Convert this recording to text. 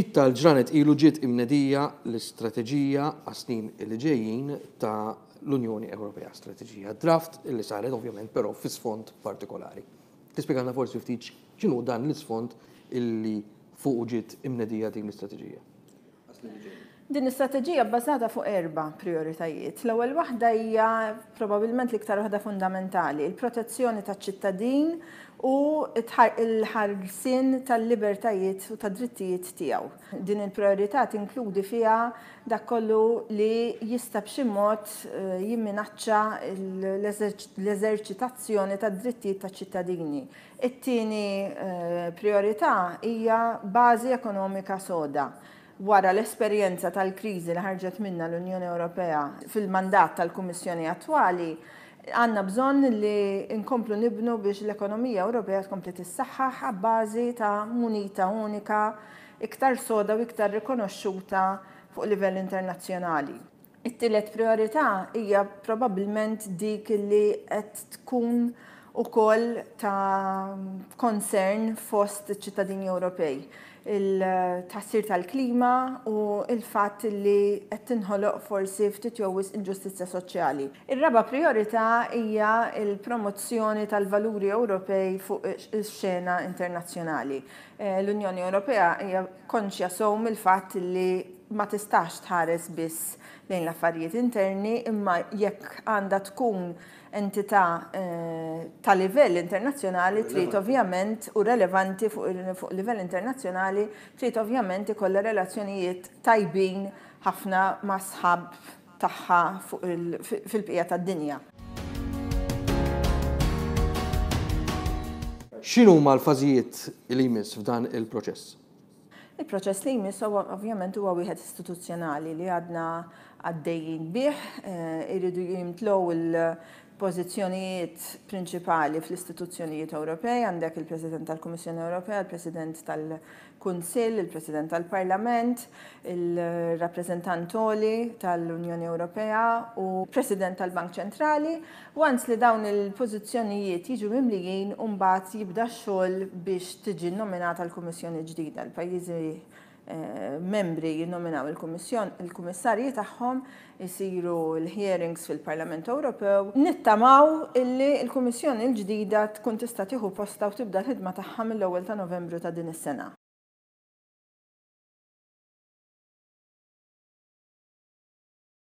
ġdid tal-ġranet ilu ġiet imnedija l-istrateġija għasnin li ġejjin ta' l-Unjoni Ewropea, strateġija draft li saret ovvjament però fi sfond partikolari. Tispjegana forsi ftit x'inhu dan l-isfond illi fuq ġiet imnedija din l-istrateġija. Din l-istrateġija bbażata fuq erba' prioritajiet. L-ewwel waħda hija probabbilment l-iktar waħda fundamentali, il-protezzjoni taċ-ċittadin u l-ħarsin tal-libertajiet u tad-drittijiet tiegħu. Din il-priorità tinkludi fiha dak kollu li jista' b'xi mod eh, jimminaċċa l-eżerċitazzjoni tad-drittijiet taċ-ċittadini. It-tieni eh, priorità hija bażi ekonomika soda wara l-esperjenza tal-kriżi li ħarġet minna l-Unjoni Ewropea fil-mandat tal-Kummissjoni attwali, għanna bżon li nkomplu nibnu biex l-ekonomija Ewropea tkompli tissaħħaħ bażi ta' munita unika iktar soda u iktar rikonoxxuta fuq livell internazzjonali. It-tielet priorità hija probabbilment dik li qed tkun u kol ta' concern fost ċittadini Ewropej. Il-tassir eh, tal-klima u il-fat li qed tinħoloq forsi ftit jowis inġustizja soċjali. Ir-raba priorità hija il-promozzjoni tal-valuri Ewropej fuq ix-xena internazzjonali. Eh, L-Unjoni Ewropea hija konxja sow mill-fatt li ma tistax tħares biss lejn l-affarijiet interni, imma jekk għanda tkun entità eh, ta' livell internazzjonali trid ovvjament u relevanti fuq livell internazzjonali trid ovvjament ikollha relazzjonijiet tajbin ħafna ma' sħab tagħha fil-bqija tad-dinja. X'inhuma l-fażijiet li jmiss f'dan il-proċess? Il-proċess li jmiss ovvjament huwa wieħed istituzzjonali li għadna għaddejjin bih, eh, irridu jimtlow pożizzjonijiet prinċipali fl-istituzzjonijiet Ewropej, għandek il-President tal-Kummissjoni Ewropea, il-President tal-Kunsill, il-President tal-Parlament, il-rappresentantoli tal-Unjoni Ewropea u President tal-Bank Ċentrali. Once li dawn il-pożizzjonijiet jiġu mimlijin, mbagħad jibda xogħol biex tiġi nominata l-Kummissjoni ġdida. L-pajjiżi membri jinnominaw il-Kummissjon, il-Kummissarji tagħhom isiru l-hearings fil-Parlament Ewropew. Nittamaw illi il-Kummissjoni l-ġdida tkun tista' tieħu posta u tibda l-ħidma tagħha mill-ewwel ta' Novembru ta' din is-sena.